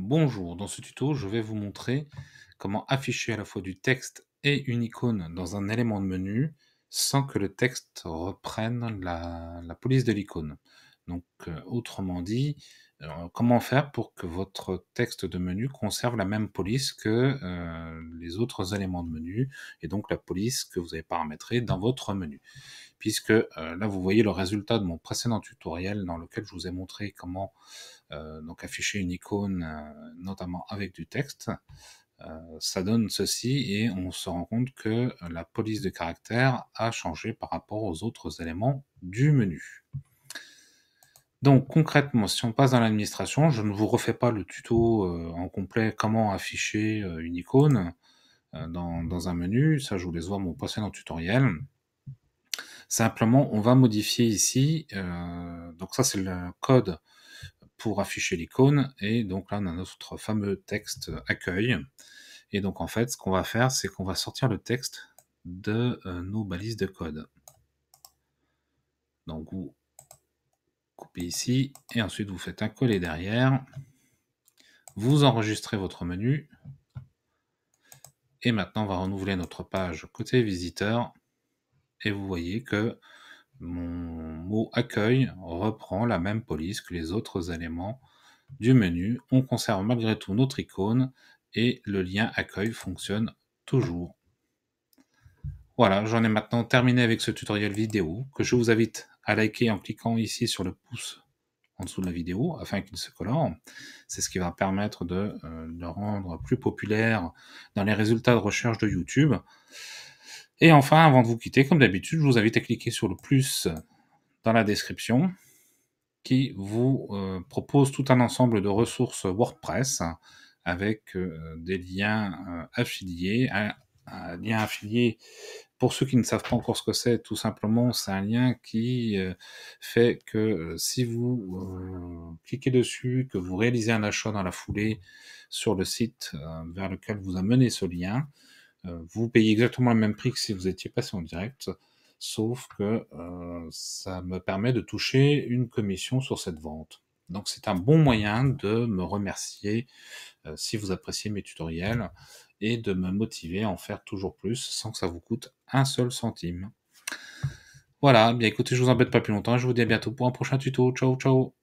Bonjour, dans ce tuto, je vais vous montrer comment afficher à la fois du texte et une icône dans un élément de menu sans que le texte reprenne la, police de l'icône. Donc, euh, autrement dit, euh, comment faire pour que votre texte de menu conserve la même police que euh, les autres éléments de menu et donc la police que vous avez paramétrée dans votre menu. Puisque là, vous voyez le résultat de mon précédent tutoriel dans lequel je vous ai montré comment afficher une icône, notamment avec du texte. ça donne ceci et on se rend compte que la police de caractère a changé par rapport aux autres éléments du menu. Donc concrètement, si on passe dans l'administration, je ne vous refais pas le tuto euh, en complet comment afficher euh, une icône euh, dans, un menu, ça je vous laisse voir mon précédent tutoriel. Simplement, on va modifier ici, donc ça c'est le code pour afficher l'icône, et donc là on a notre fameux texte accueil. Et donc en fait, ce qu'on va faire, c'est qu'on va sortir le texte de nos balises de code. Donc vous coupez ici, et ensuite vous faites un coller derrière. Vous enregistrez votre menu. Et maintenant, on va renouveler notre page côté visiteur. Et vous voyez que mon mot accueil reprend la même police que les autres éléments du menu. On conserve malgré tout notre icône et le lien accueil fonctionne toujours. Voilà, j'en ai maintenant terminé avec ce tutoriel vidéo que je vous invite à liker en cliquant ici sur le pouce en dessous de la vidéo afin qu'il se colore. C'est ce qui va permettre de euh, le rendre plus populaire dans les résultats de recherche de YouTube. Et enfin, avant de vous quitter, comme d'habitude, je vous invite à cliquer sur le plus dans la description qui vous euh, propose tout un ensemble de ressources WordPress avec euh, des liens affiliés à un lien affilié, pour ceux qui ne savent pas encore ce que c'est, tout simplement, c'est un lien qui euh, fait que euh, si vous euh, cliquez dessus, que vous réalisez un achat dans la foulée sur le site vers lequel vous amenez ce lien, vous payez exactement le même prix que si vous étiez passé en direct, sauf que ça me permet de toucher une commission sur cette vente. Donc c'est un bon moyen de me remercier euh, si vous appréciez mes tutoriels et de me motiver à en faire toujours plus sans que ça vous coûte un seul centime. Voilà, bien écoutez, je vous embête pas plus longtemps, je vous dis à bientôt pour un prochain tuto. Ciao ciao